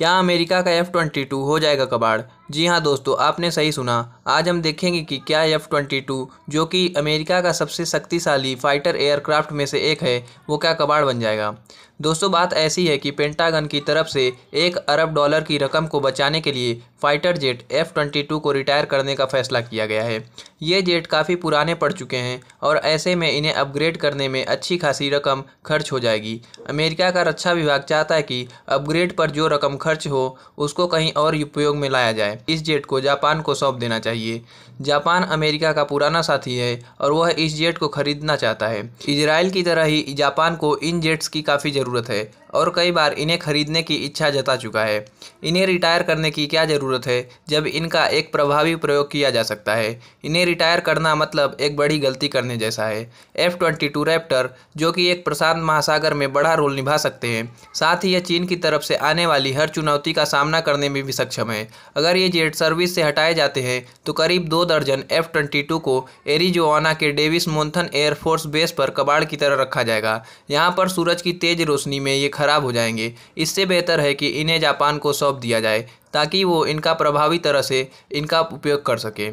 क्या अमेरिका का F twenty two हो जाएगा कबाड़ जी हाँ दोस्तों आपने सही सुना आज हम देखेंगे कि क्या एफ़ ट्वेंटी टू जो कि अमेरिका का सबसे शक्तिशाली फाइटर एयरक्राफ्ट में से एक है वो क्या कबाड़ बन जाएगा दोस्तों बात ऐसी है कि पेंटागन की तरफ से एक अरब डॉलर की रकम को बचाने के लिए fighter jet F twenty two को रिटायर करने का फैसला किया गया है ये जेट काफ़ी पुराने पड़ चुके हैं और ऐसे में इन्हें अपग्रेड करने में अच्छी खासी रकम खर्च हो जाएगी अमेरिका का रक्षा विभाग चाहता है कि अपग्रेड पर जो रकम खर्च हो उसको कहीं और उपयोग में लाया जाए इस जेट को जापान को सौंप देना चाहिए जापान अमेरिका का पुराना साथी है और वह इस जेट को खरीदना चाहता है इसराइल की तरह ही जापान को इन जेट्स की काफ़ी ज़रूरत है और कई बार इन्हें खरीदने की इच्छा जता चुका है इन्हें रिटायर करने की क्या ज़रूरत है जब इनका एक प्रभावी प्रयोग किया जा सकता है इन्हें रिटायर करना मतलब एक बड़ी गलती करने जैसा है एफ ट्वेंटी टू रैप्टर जो कि एक प्रशांत महासागर में बड़ा रोल निभा सकते हैं साथ ही यह चीन की तरफ से आने वाली हर चुनौती का सामना करने में भी सक्षम है अगर ये जेट सर्विस से हटाए जाते हैं तो करीब दो दर्जन एफ ट्वेंटी टू को एरिजोआना के डेविस मोन्थन एयरफोर्स बेस पर कबाड़ की तरह रखा जाएगा यहाँ पर सूरज की तेज़ रोशनी में ये खराब हो जाएंगे इससे बेहतर है कि इन्हें जापान को सौंप दिया जाए ताकि वो इनका प्रभावी तरह से इनका उपयोग कर सके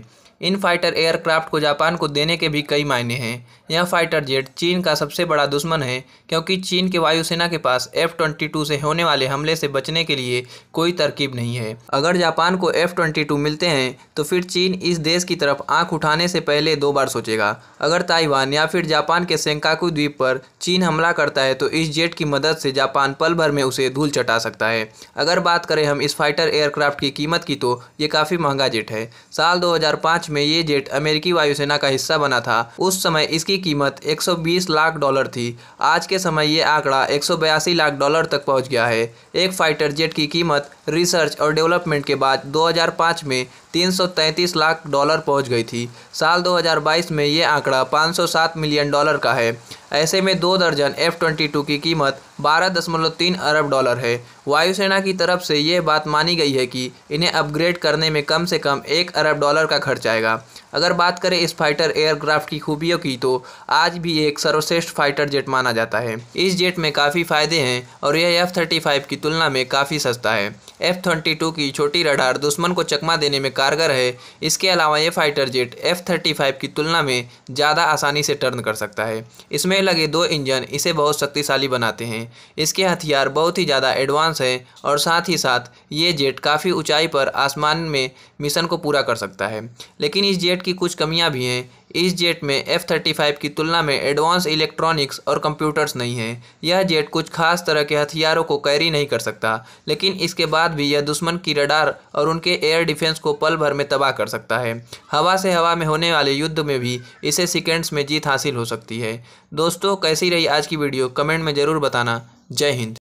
इन फाइटर एयरक्राफ्ट को जापान को देने के भी कई मायने हैं यह फाइटर जेट चीन का सबसे बड़ा दुश्मन है क्योंकि चीन के वायुसेना के पास एफ ट्वेंटी टू से होने वाले हमले से बचने के लिए कोई तरकीब नहीं है अगर जापान को एफ ट्वेंटी टू मिलते हैं तो फिर चीन इस देश की तरफ आंख उठाने से पहले दो बार सोचेगा अगर ताइवान या फिर जापान के सेंकाकू द्वीप पर चीन हमला करता है तो इस जेट की मदद से जापान पल भर में उसे धूल चटा सकता है अगर बात करें हम इस फाइटर एयरक्राफ्ट की कीमत की तो ये काफ़ी महंगा जेट है साल दो में ये जेट अमेरिकी वायुसेना का हिस्सा बना था उस समय इसकी जिसकी कीमत 120 लाख डॉलर थी आज के समय ये आंकड़ा एक लाख डॉलर तक पहुंच गया है एक फाइटर जेट की कीमत रिसर्च और डेवलपमेंट के बाद 2005 में 333 लाख डॉलर पहुंच गई थी साल 2022 में ये आंकड़ा 507 मिलियन डॉलर का है ऐसे में दो दर्जन एफ ट्वेंटी की कीमत बारह दशमलव तीन अरब डॉलर है वायुसेना की तरफ से ये बात मानी गई है कि इन्हें अपग्रेड करने में कम से कम एक अरब डॉलर का खर्च आएगा अगर बात करें इस फाइटर एयरक्राफ्ट की खूबियों की तो आज भी एक सर्वश्रेष्ठ फाइटर जेट माना जाता है इस जेट में काफ़ी फ़ायदे हैं और यह एफ़ थर्टी फाइव की तुलना में काफ़ी सस्ता है एफ़ ट्वेंटी टू की छोटी रडार दुश्मन को चकमा देने में कारगर है इसके अलावा यह fighter jet F thirty five की तुलना में ज़्यादा आसानी से टर्न कर सकता है इसमें लगे दो इंजन इसे बहुत शक्तिशाली बनाते हैं इसके हथियार बहुत ही ज़्यादा एडवांस है और साथ ही साथ ये जेट काफ़ी ऊंचाई पर आसमान में मिशन को पूरा कर सकता है लेकिन इस जेट की कुछ कमियां भी हैं इस जेट में एफ थर्टी फाइव की तुलना में एडवांस इलेक्ट्रॉनिक्स और कंप्यूटर्स नहीं हैं यह जेट कुछ खास तरह के हथियारों को कैरी नहीं कर सकता लेकिन इसके बाद भी यह दुश्मन की रडार और उनके एयर डिफेंस को पल भर में तबाह कर सकता है हवा से हवा में होने वाले युद्ध में भी इसे सेकेंड्स में जीत हासिल हो सकती है दोस्तों कैसी रही आज की वीडियो कमेंट में ज़रूर बताना जय हिंद